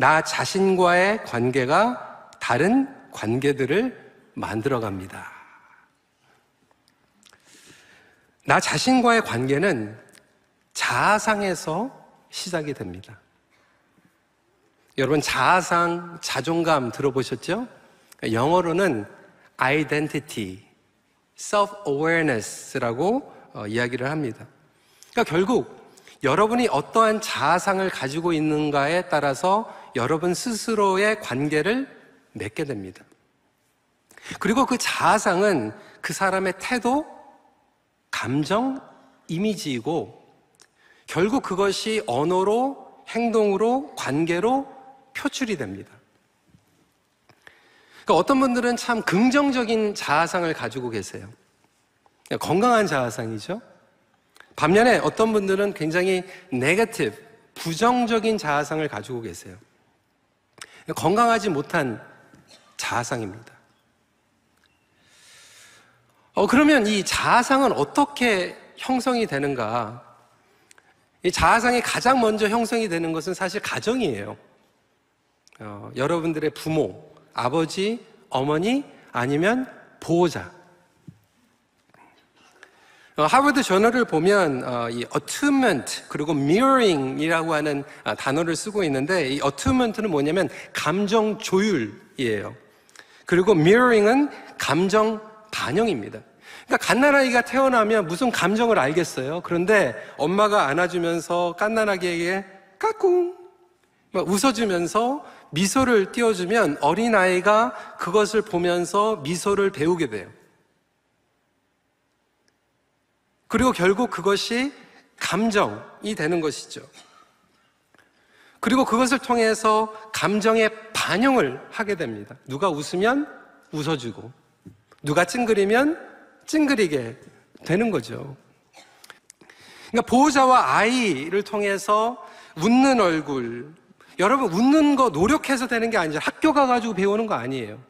나 자신과의 관계가 다른 관계들을 만들어갑니다. 나 자신과의 관계는 자아상에서 시작이 됩니다. 여러분, 자아상, 자존감 들어보셨죠? 영어로는 identity, self-awareness라고 어, 이야기를 합니다. 그러니까 결국 여러분이 어떠한 자아상을 가지고 있는가에 따라서 여러분 스스로의 관계를 맺게 됩니다. 그리고 그 자아상은 그 사람의 태도, 감정, 이미지이고 결국 그것이 언어로, 행동으로, 관계로 표출이 됩니다. 그러니까 어떤 분들은 참 긍정적인 자아상을 가지고 계세요. 그러니까 건강한 자아상이죠. 반면에 어떤 분들은 굉장히 네거티브, 부정적인 자아상을 가지고 계세요. 건강하지 못한 자아상입니다. 어, 그러면 이 자아상은 어떻게 형성이 되는가? 이 자아상이 가장 먼저 형성이 되는 것은 사실 가정이에요. 어, 여러분들의 부모, 아버지, 어머니 아니면 보호자. 어, 하버드 저널을 보면 어, 이 attunement 그리고 mirroring이라고 하는 아, 단어를 쓰고 있는데 이 attunement는 뭐냐면 감정 조율이에요. 그리고 mirroring은 감정 반영입니다. 그러니까 갓난아이가 태어나면 무슨 감정을 알겠어요. 그런데 엄마가 안아주면서 갓난아기에게 까꿍 막 웃어주면서 미소를 띄워주면 어린아이가 그것을 보면서 미소를 배우게 돼요. 그리고 결국 그것이 감정이 되는 것이죠. 그리고 그것을 통해서 감정의 반영을 하게 됩니다. 누가 웃으면 웃어주고, 누가 찡그리면 찡그리게 되는 거죠. 그러니까 보호자와 아이를 통해서 웃는 얼굴. 여러분, 웃는 거 노력해서 되는 게 아니죠. 학교 가가지고 배우는 거 아니에요.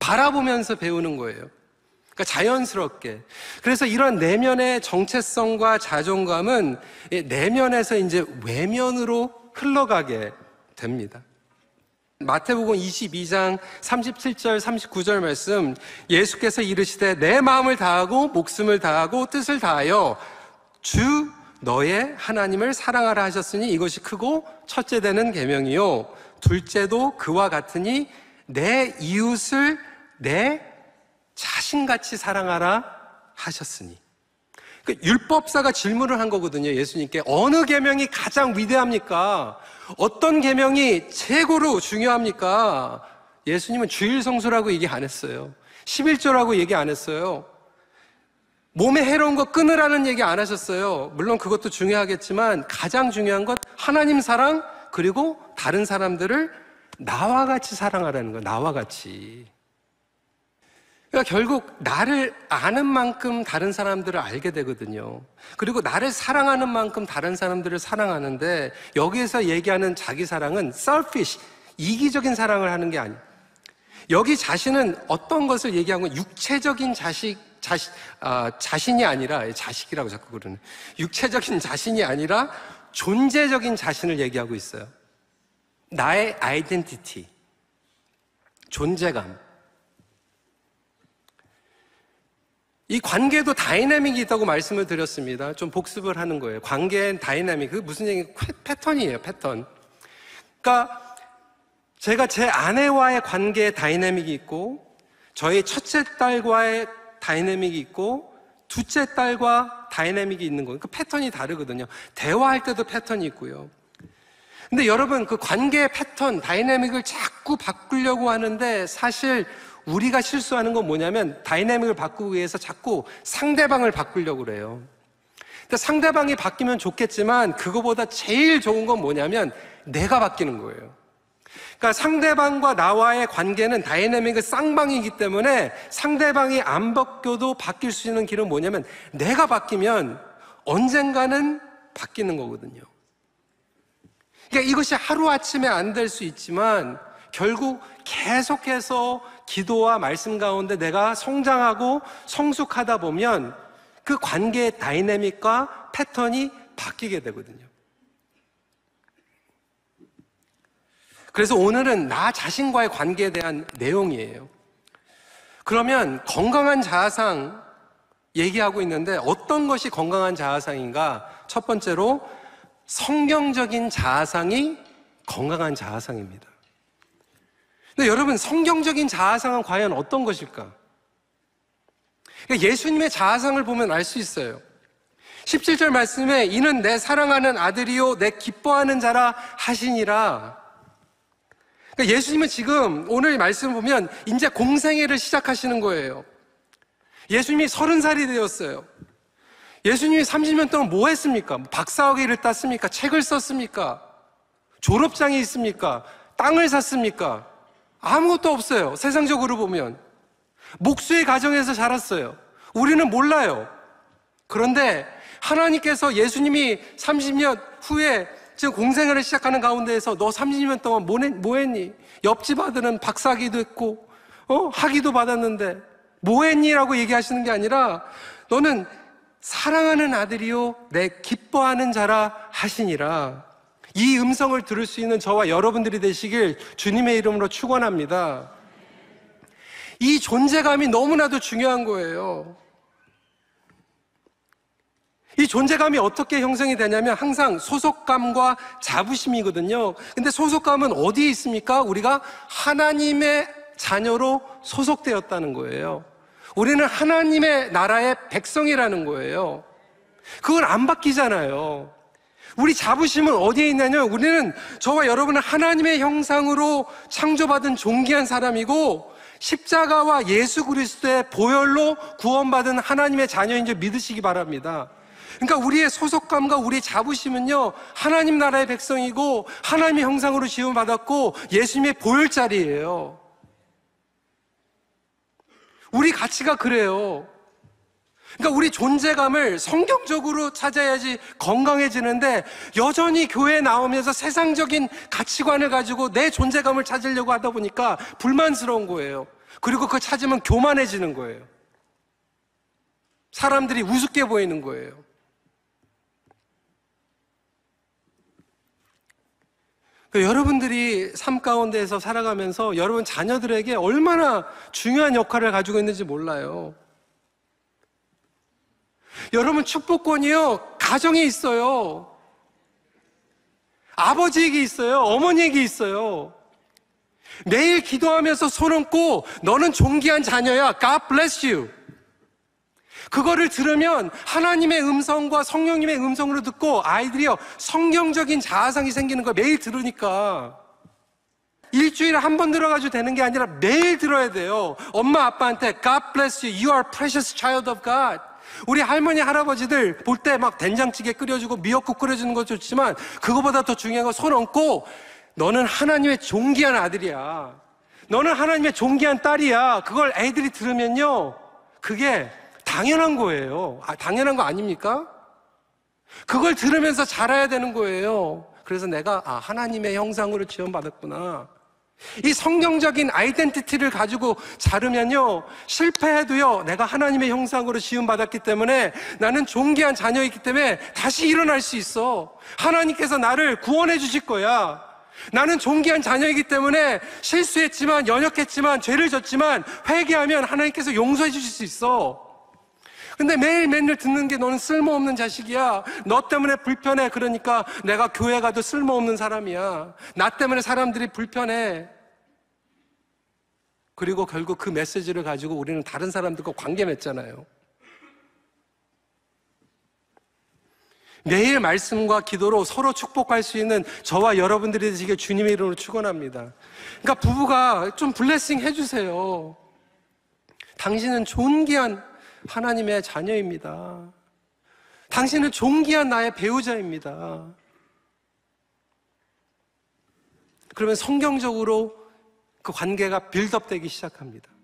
바라보면서 배우는 거예요. 그러니까 자연스럽게. 그래서 이런 내면의 정체성과 자존감은 내면에서 이제 외면으로 흘러가게 됩니다. 마태복음 22장 37절 39절 말씀 예수께서 이르시되 내 마음을 다하고 목숨을 다하고 뜻을 다하여 주 너의 하나님을 사랑하라 하셨으니 이것이 크고 첫째 되는 계명이요 둘째도 그와 같으니 내 이웃을 내 자신같이 사랑하라 하셨으니. 그 율법사가 질문을 한 거거든요. 예수님께 어느 계명이 가장 위대합니까? 어떤 계명이 최고로 중요합니까? 예수님은 주일 성수라고 얘기 안 했어요. 11조라고 얘기 안 했어요. 몸에 해로운 거 끊으라는 얘기 안 하셨어요. 물론 그것도 중요하겠지만 가장 중요한 건 하나님 사랑 그리고 다른 사람들을 나와 같이 사랑하라는 거. 나와 같이. 그러니까 결국 나를 아는 만큼 다른 사람들을 알게 되거든요. 그리고 나를 사랑하는 만큼 다른 사람들을 사랑하는데 여기에서 얘기하는 자기 사랑은 selfish, 이기적인 사랑을 하는 게 아니에요. 여기 자신은 어떤 것을 얘기한 건 육체적인 자식, 자시, 아, 자신이 아니라, 자식이라고 자꾸 그러는. 육체적인 자신이 아니라 존재적인 자신을 얘기하고 있어요. 나의 아이덴티티, 존재감. 이 관계도 다이나믹이 있다고 말씀을 드렸습니다. 좀 복습을 하는 거예요. 관계엔 다이나믹. 그 무슨 얘기? 패턴이에요, 패턴. 그러니까 제가 제 아내와의 관계에 다이나믹이 있고, 저희 첫째 딸과의 다이나믹이 있고, 둘째 딸과 다이나믹이 있는 거예요. 그 패턴이 다르거든요. 대화할 때도 패턴이 있고요. 근데 여러분, 그 관계의 패턴, 다이나믹을 자꾸 바꾸려고 하는데 사실 우리가 실수하는 건 뭐냐면 다이내믹을 바꾸기 위해서 자꾸 상대방을 바꾸려고 그래요. 근데 상대방이 바뀌면 좋겠지만 그거보다 제일 좋은 건 뭐냐면 내가 바뀌는 거예요. 그러니까 상대방과 나와의 관계는 다이내믹의 쌍방이기 때문에 상대방이 안 바뀌어도 바뀔 수 있는 길은 뭐냐면 내가 바뀌면 언젠가는 바뀌는 거거든요. 그러니까 이것이 하루아침에 안 될 수 있지만 결국 계속해서 기도와 말씀 가운데 내가 성장하고 성숙하다 보면 그 관계의 다이내믹과 패턴이 바뀌게 되거든요. 그래서 오늘은 나 자신과의 관계에 대한 내용이에요. 그러면 건강한 자아상 얘기하고 있는데 어떤 것이 건강한 자아상인가? 첫 번째로 성경적인 자아상이 건강한 자아상입니다. 근데 여러분, 성경적인 자아상은 과연 어떤 것일까? 그러니까 예수님의 자아상을 보면 알 수 있어요. 17절 말씀에 이는 내 사랑하는 아들이요, 내 기뻐하는 자라 하시니라. 그러니까 예수님은 지금 오늘 말씀 을 보면 이제 공생애를 시작하시는 거예요. 예수님이 서른 살이 되었어요. 예수님이 30년 동안 뭐 했습니까? 뭐 박사학위를 땄습니까? 책을 썼습니까? 졸업장이 있습니까? 땅을 샀습니까? 아무것도 없어요. 세상적으로 보면. 목수의 가정에서 자랐어요. 우리는 몰라요. 그런데 하나님께서 예수님이 30년 후에 지금 공생을 시작하는 가운데에서 너 30년 동안 뭐 했니? 옆집 아들은 박사기도 했고, 어? 학위도 받았는데, 뭐 했니? 라고 얘기하시는 게 아니라, 너는 사랑하는 아들이요, 내 기뻐하는 자라 하시니라. 이 음성을 들을 수 있는 저와 여러분들이 되시길 주님의 이름으로 축원합니다. 이 존재감이 너무나도 중요한 거예요. 이 존재감이 어떻게 형성이 되냐면 항상 소속감과 자부심이거든요. 근데 소속감은 어디에 있습니까? 우리가 하나님의 자녀로 소속되었다는 거예요. 우리는 하나님의 나라의 백성이라는 거예요. 그걸 안 바뀌잖아요. 우리 자부심은 어디에 있냐면 우리는 저와 여러분은 하나님의 형상으로 창조받은 존귀한 사람이고 십자가와 예수 그리스도의 보혈로 구원받은 하나님의 자녀인 줄 믿으시기 바랍니다. 그러니까 우리의 소속감과 우리의 자부심은요, 하나님 나라의 백성이고, 하나님의 형상으로 지음받았고, 예수님의 보혈자리예요. 우리 가치가 그래요. 그러니까 우리 존재감을 성경적으로 찾아야지 건강해지는데 여전히 교회에 나오면서 세상적인 가치관을 가지고 내 존재감을 찾으려고 하다 보니까 불만스러운 거예요. 그리고 그걸 찾으면 교만해지는 거예요. 사람들이 우습게 보이는 거예요. 그러니까 여러분들이 삶 가운데에서 살아가면서 여러분 자녀들에게 얼마나 중요한 역할을 가지고 있는지 몰라요. 여러분 축복권이요 가정에 있어요. 아버지에게 있어요. 어머니에게 있어요. 매일 기도하면서 손 얹고 너는 존귀한 자녀야. God bless you. 그거를 들으면 하나님의 음성과 성령님의 음성으로 듣고 아이들이요 성경적인 자아상이 생기는 거 매일 들으니까 일주일에 한 번 들어가지고 되는 게 아니라 매일 들어야 돼요. 엄마 아빠한테 God bless you. You are precious child of God. 우리 할머니 할아버지들 볼 때 막 된장찌개 끓여주고 미역국 끓여주는 거 좋지만 그거보다 더 중요한 건 손 얹고 너는 하나님의 존귀한 아들이야. 너는 하나님의 존귀한 딸이야. 그걸 애들이 들으면요. 그게 당연한 거예요. 아, 당연한 거 아닙니까? 그걸 들으면서 자라야 되는 거예요. 그래서 내가 아, 하나님의 형상으로 지원받았구나. 이 성경적인 아이덴티티를 가지고 자르면요, 실패해도요, 내가 하나님의 형상으로 지음받았기 때문에 나는 존귀한 자녀이기 때문에 다시 일어날 수 있어. 하나님께서 나를 구원해 주실 거야. 나는 존귀한 자녀이기 때문에 실수했지만, 연역했지만 죄를 졌지만, 회개하면 하나님께서 용서해 주실 수 있어. 근데 매일 맨날 듣는 게 너는 쓸모없는 자식이야. 너 때문에 불편해. 그러니까 내가 교회 가도 쓸모없는 사람이야. 나 때문에 사람들이 불편해. 그리고 결국 그 메시지를 가지고 우리는 다른 사람들과 관계 맺잖아요. 매일 말씀과 기도로 서로 축복할 수 있는 저와 여러분들이 되시길 주님의 이름으로 축원합니다. 그러니까 부부가 좀 블레싱 해주세요. 당신은 존귀한 하나님의 자녀입니다. 당신은 존귀한 나의 배우자입니다. 그러면 성경적으로 그 관계가 빌드업되기 시작합니다.